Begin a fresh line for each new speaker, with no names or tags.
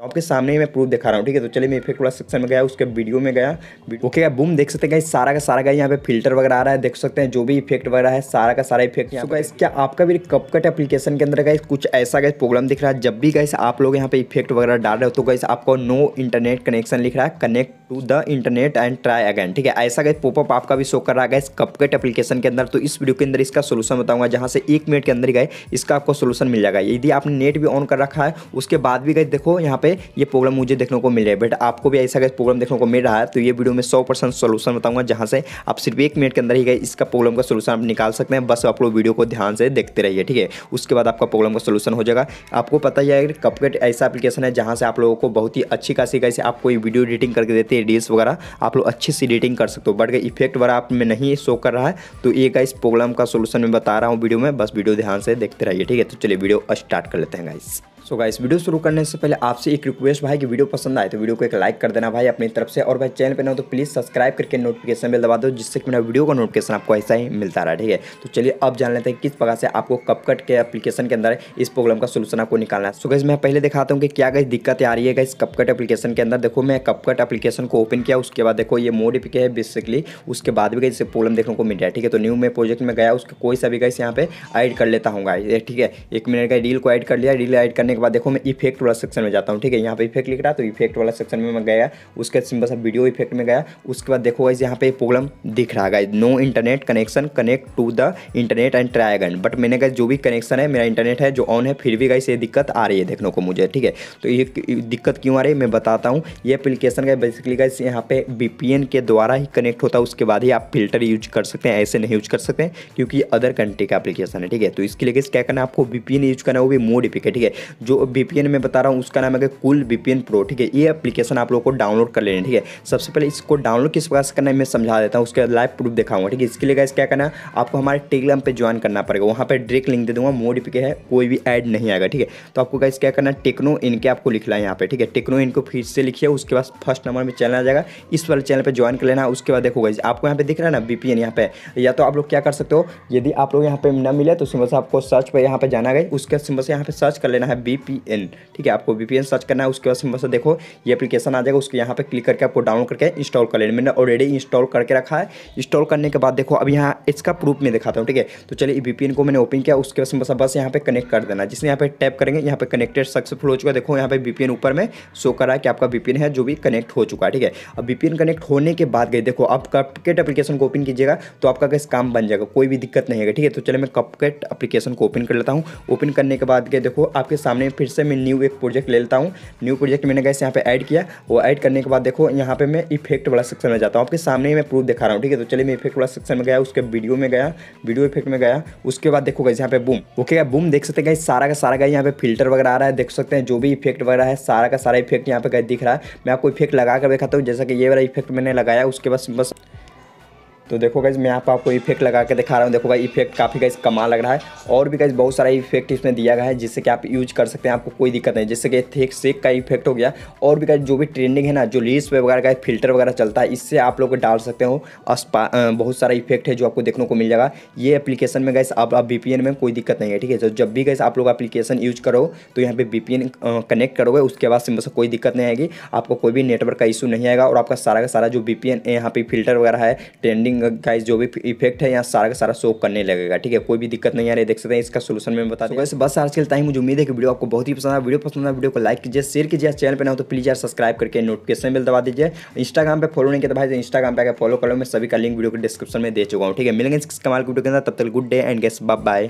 तो आपके सामने मैं प्रूफ दिखा रहा हूँ ठीक है तो चलिए मैं इफेक्ट वाला सेक्शन में गया उसके वीडियो में गया ओके गया बूम देख सकते हैं कहीं सारा का सारा का यहाँ पे फिल्टर वगैरह आ रहा है देख सकते हैं जो भी इफेक्ट वगैरह है सारा का सारा इफेक्ट यहाँ गाइस क्या आपका भी कपकट एप्लीकेशन के अंदर गाइस कुछ ऐसा गाइस प्रॉब्लम दिख रहा है जब भी गाइस आप लोग यहाँ पे इफेक्ट वगैरह डाल रहे हो तो गाइस आपको नो इंटरनेट कनेक्शन लिख रहा है connect to the internet and try again ठीक है ऐसा गए पॉपअप आपका भी शो कर रहा है इस कपकेट एप्लीकेशन के अंदर तो इस वीडियो के अंदर इसका सोल्यूशन बताऊंगा जहाँ से एक मिनट के अंदर ही गए इसका आपको सोल्यूशन मिल जाएगा यदि आपने नेट भी ऑन कर रखा है उसके बाद भी गए देखो यहाँ पे ये प्रॉब्लम मुझे देखने को मिल रहा है बट आपको भी ऐसा गए प्रॉब्लम देखने को मिल रहा है तो ये वीडियो में सौ परसेंट सोल्यूशन बताऊंगा जहाँ से आप सिर्फ एक मिनट के अंदर ही गए इसका प्रॉब्लम का सोल्यूशन आप निकाल सकते हैं बस आप लोग वीडियो को ध्यान से देखते रहिए ठीक है उसके बाद आपका प्रॉब्लम का सोल्यूशन हो जाएगा आपको पता ही है कपकेट ऐसा एप्लीकेशन है जहाँ से आप लोगों को बहुत ही अच्छी खासी गई आप कोई वीडियो एडिटिंग करके देते रेडियस वगैरह आप लोग अच्छे से एडिटिंग कर सकते हो बट इफेक्ट वगैरह आप में नहीं शो कर रहा है तो ये गाइस प्रॉब्लम का सोल्यूशन मैं बता रहा हूँ वीडियो में बस वीडियो ध्यान से देखते रहिए ठीक है तो चलिए वीडियो स्टार्ट कर लेते हैं गाइस सो गाइस वीडियो शुरू करने से पहले आपसे एक रिक्वेस्ट भाई कि वीडियो पसंद आए तो वीडियो को एक लाइक कर देना भाई अपनी तरफ से और भाई चैनल पर ना हो तो प्लीज़ सब्सक्राइब करके नोटिफिकेशन बेल दबा दो जिससे कि मेरा वीडियो का नोटिफिकेशन आपको ऐसा ही मिलता रहा ठीक है तो चलिए अब जान लेते हैं किस प्रकार से आपको कपकट के एप्लीकेशन के अंदर इस प्रॉब्लम का सोल्यूशन आपको निकालना है सो गाइस मैं पहले दिखाता हूँ कि क्या गई दिक्कत आ रही है गाइस कट अपलीकेशन के अंदर देखो मैं कप कट एप्लीकेशन को ओपन किया उसके बाद देखो ये मोड है बेसिकली उसके बाद भी गई इसे प्रॉब्लम देखने को मिल रहा है ठीक है तो न्यू में प्रोजेक्ट में गया उसके कोई सा भी गाइस यहाँ पे ऐड कर लेता हूँ गाइस ठीक है एक मिनट का रील को ऐड कर लिया रील ऐड करने करने के बाद देखो मैं इफेक्ट वाला सेक्शन में जाता हूँ ठीक है यहाँ पे इफेक्ट लिख रहा तो इफेक्ट वाला सेक्शन में मैं गया उसके सिंपल सा वीडियो इफेक्ट में गया उसके बाद देखो गाइज यहाँ पे प्रॉब्लम दिख रहा है no internet connection connect to the internet and try but मैंने कहा जो भी कनेक्शन है मेरा इंटरनेट है जो ऑन है फिर भी गई से दिक्कत आ रही है देखने को मुझे ठीक है तो ये दिक्कत क्यों आ रही है मैं बताता हूँ ये एप्लीकेशन का बेसिकली गई यहाँ पे बी के द्वारा ही कनेक्ट होता है उसके बाद ही आप फिल्टर यूज कर सकते हैं ऐसे नहीं यूज कर सकते क्योंकि अदर कंट्री का एप्लीकेशन है ठीक है तो इसके लिए क्या करना है आपको वी यूज करना है वो भी मोड पे ठीक है जो वी में बता रहा हूँ उसका नाम है कुल वी प्रो ठीक है ये एप्लीकेशन आप लोग को डाउनलोड कर लेना ठीक है सबसे पहले इसको डाउनलोड किस प्रकार से करना है मैं समझा देता हूँ उसके लाइव प्रूफ दिखाऊंगा ठीक है इसके लिए गाइस क्या करना है आपको हमारे टेलीग्राम पर ज्वाइन करना पड़ेगा वहाँ पर डायरेक्ट लिंक दे दूँगा मोड पे है कोई भी एड नहीं आएगा ठीक है तो आपको गाइस क्या करना टेक्नो इनके आपको लिखना है यहाँ पे ठीक है टेक्नो इनको फिर से लिखिए उसके बाद फर्स्ट नंबर में चैनल आ जाएगा इस वाले चैनल पर ज्वाइन कर लेना उसके बाद देखो गैस आपको यहाँ पे दिख रहा है ना बीपीएन यहाँ पे या तो आप लोग क्या कर सकते हो यदि आप लोग यहाँ पे न मिले तो सिंबल से आपको सर्च पर यहाँ पर जाना गई उसके सिंबल से यहाँ पे सर्च कर लेना है बी ठीक है आपको बी सर्च करना है उसके बाद सिंपल से देखो ये एप्लीकेशन आ जाएगा उसके यहाँ पर क्लिक करके आपको डाउनलोड करके इंस्टॉल कर लेना मैंने ऑलरेडी इंस्टॉल करके रखा है इंस्टॉल करने के बाद देखो अब यहाँ इसका प्रूफ में दिखाता हूँ ठीक है तो चलिए बी को मैंने ओपन किया उसके बाद सिंपल बस यहाँ पे कनेक्ट कर देना जिसने यहाँ पे टैप करेंगे यहाँ पे कनेक्टेड सक्सेसफुल हो चुका है देखो यहाँ पे बी ऊपर में शो करा है कि आपका बी है जो भी कनेक्ट हो चुका है ठीक है अब बी कनेक्ट होने के बाद गई देखो आप कपकेट एप्लीकेशन को ओपन कीजिएगा तो आपका कैसे काम बन जाएगा कोई भी दिक्कत नहीं है ठीक है तो चलिए मैं कपकेट एप्लीकेशन को ओपन कर लेता हूँ ओपन करने के बाद गए देखो आपके सामने सामने फिर से मैं न्यू एक प्रोजेक्ट ले लेता हूँ न्यू प्रोजेक्ट मैंने गैस यहाँ पे ऐड किया वो ऐड करने के बाद देखो यहाँ पे मैं इफेक्ट वाला सेक्शन में जाता हूँ आपके सामने मैं प्रूफ दिखा रहा हूँ ठीक है तो चलिए मैं इफेक्ट वाला सेक्शन में गया उसके वीडियो में गया वीडियो इफेक्ट में गया उसके बाद देखो गैस यहाँ पे बूम ओके बूम देख सकते हैं सारा का सारा गया यहाँ पे फिल्टर वगैरह आ रहा है देख सकते हैं जो भी इफेक्ट वगैरह है सारा का सारा इफेक्ट यहाँ पे दिख रहा है मैं आपको इफेक्ट लगा कर दिखाता हूँ जैसा कि ये वाला इफेक्ट मैंने लगाया उसके बाद बस तो देखो गाइज मैं यहाँ पर आपको इफेक्ट लगा के दिखा रहा हूँ देखो भाई इफेक्ट काफ़ी गाइज कमाल लग रहा है और भी गाइज बहुत सारा इफेक्ट इसमें दिया गया है जिससे कि आप यूज कर सकते हैं आपको कोई दिक्कत नहीं जैसे कि थेक सेक का इफेक्ट हो गया और भी गाइज जो भी ट्रेंडिंग है ना जो लीस वगैरह का फिल्टर वगैरह चलता है इससे आप लोग डाल सकते हो बहुत सारा इफेक्ट है जो आपको देखने को मिल जाएगा ये एप्लीकेशन में गैस आप बी में कोई दिक्कत नहीं है ठीक है तो जब भी गैस आप लोग अपलीकेशन यूज करो तो यहाँ पे बी कनेक्ट करोगे उसके बाद से कोई दिक्कत नहीं आएगी आपको कोई भी नेटवर्क का इशू नहीं आएगा और आपका सारा का सारा जो बी पी यहाँ पे फिल्टर वगैरह है ट्रेंडिंग का जो भी इफेक्ट है यहाँ सारा का सारा शो करने लगेगा ठीक है कोई भी दिक्कत नहीं आ रही देख सकते हैं इसका सोलूशन में बता दूँगा बस आज के टाइम मुझे उम्मीद है कि वीडियो आपको बहुत ही पसंद है वीडियो पसंद है वीडियो को लाइक कीजिए शेयर कीजिए चैनल पर ना हो तो प्लीज़ यार सब्सक्राइब करके नोटिफिकेशन बिल दबा दीजिए इंस्टाग्राम पर फॉलो नहीं किया तो भाई इंस्टाग्राम पर फॉलो करो मैं सभी का लिंक वीडियो को डिस्क्रिप्शन में दे चुका हूँ ठीक है मिलेंगे इस कमाल वीडियो के अंदर तब तक good day and guys bye